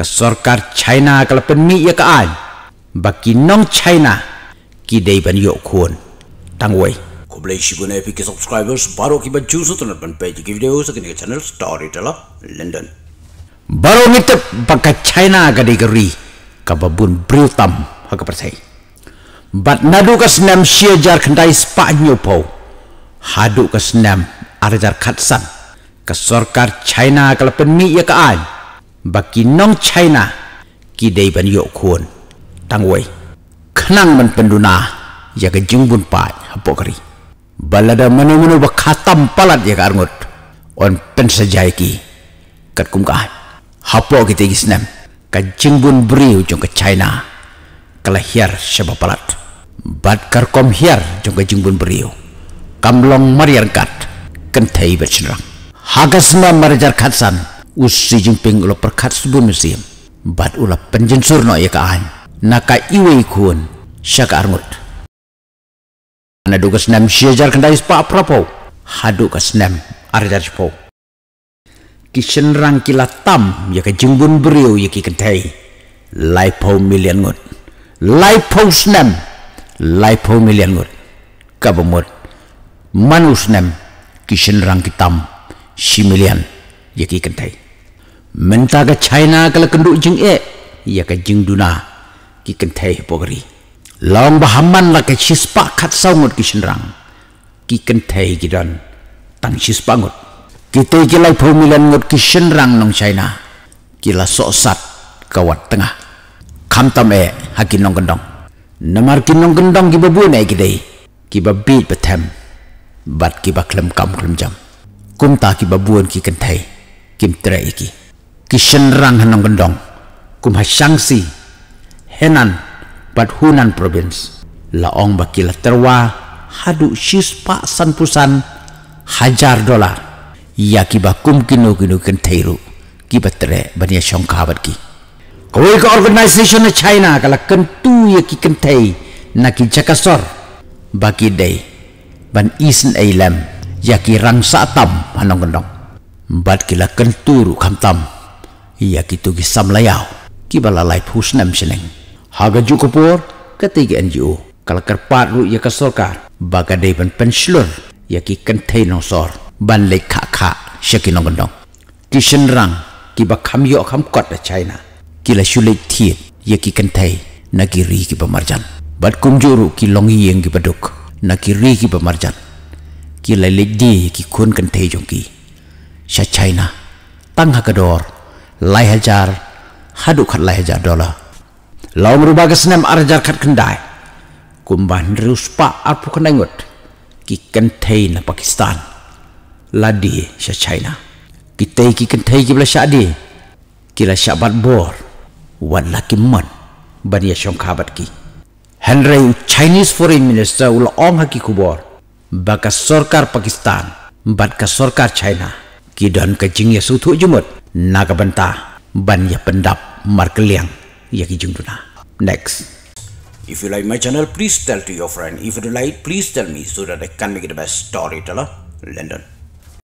ke China kalau penmi ya ke bagi nong China kidei ban yok kun tangwei ko blei shi bune pi subscribers baru kita ban chuso to ban page ki video sa ke channel story tala london Baru ni te bagai China ga keri, gari ka babun britam ha ka persai bat nadu ka snam sia kendai spanyo po hadu ka nem arjar khatsan ke China kalau penmi ya ke บักกินน้องชายนะกี่ได้บรรยกควรตั้งไว้ขนังมันเป็นดูนาอยากจึงบุญปายฮะปกรีบัลลดามันมันบักขาตั้มปลัดอยากอังดอันเป็นสจายกีกัดคุมกายฮะปกิติกิสเนมกันจึงบุญบริวจงกับชายนะกลาเฮียร์ฉบับปลัดบัดกรคอมเฮียร์จงกับจึงบุญบริวกำลองมารยากัดกันไทยบัชรักหากสมามารจารคัดสัน us Xi Jinping ulah perkat sebuah musim. Bat ulah penjensur no ya kaan. Naka iwe ikun syak armut. Ana duga senam syajar kendai sepak prapo. Hadu ke senam arjar sepo. Kishen rangkila tam ya ke jimbun beriu ya ki kendai. Laipau milian ngut. Laipau senam. Laipau milian ngut. Kabumut. Manus senam. Kishen rangkitam. Si milian. Yaki kentai. Minta ke China kalau kenduk jeng e ia ke jeng duna ki kentai pogri long bahaman la ke chispa kat saungut ki senrang ki kentai ki tang chispa lah ngut ki te ki lai pomilan ngut ki nong China ki lah sok sat kawat tengah kam tam e hakin nong gendong nama ki nong gendong ki babu ne ki dei ki babit betem bat ki baklem kam klem jam kum ta ki babuan ki kentai kim tre kisenrang hanong gendong kum hasyangsi henan pat hunan province laong bakila terwa hadu san pusan hajar dolar ya ki bakum kinu kinu ken teiru ki batre bania songkhabat ki kawai ka organization na china kala kentu ya ki ken tei na ki jakasor baki dei ban isen ailam e ya ki rangsa tam hanong gendong bat kila kenturu kamtam tam ia kitu gi samlayau ki balalai pusnam seneng. haga jukupur ketiga NGO kalau kerpat lu ia kasoka baga deban pensilur ia ki kentai nosor ban lek kha kha syaki nongendong ki senrang ki ba kham yo kot da china kila la shule ia ki nagi ri ki pemarjan bat kumjuru ki longi yang kibaduk, nagi ri ki pemarjan kila la lek di ki kentai jongki sya china tang ha kador lai hajar haduk kat lai hajar dola lau merubah senam arjar kat kendai kumbah Ruspa spa arpu kenengut ki kentai na pakistan ladi sya china kita ki kentai ki belasya di kila syabat bor wan laki man bani ya syongkabat ki Henry Chinese Foreign Minister ul ong haki kubor baka sorkar Pakistan baka Sarkar China kidan kejing ya sutuk jumut Nagabanta Banya Pendap Markeliang Yaki Jungduna. Next. If you like my channel, please tell to your friend. If you do like, please tell me so that I can make it the best storyteller. London.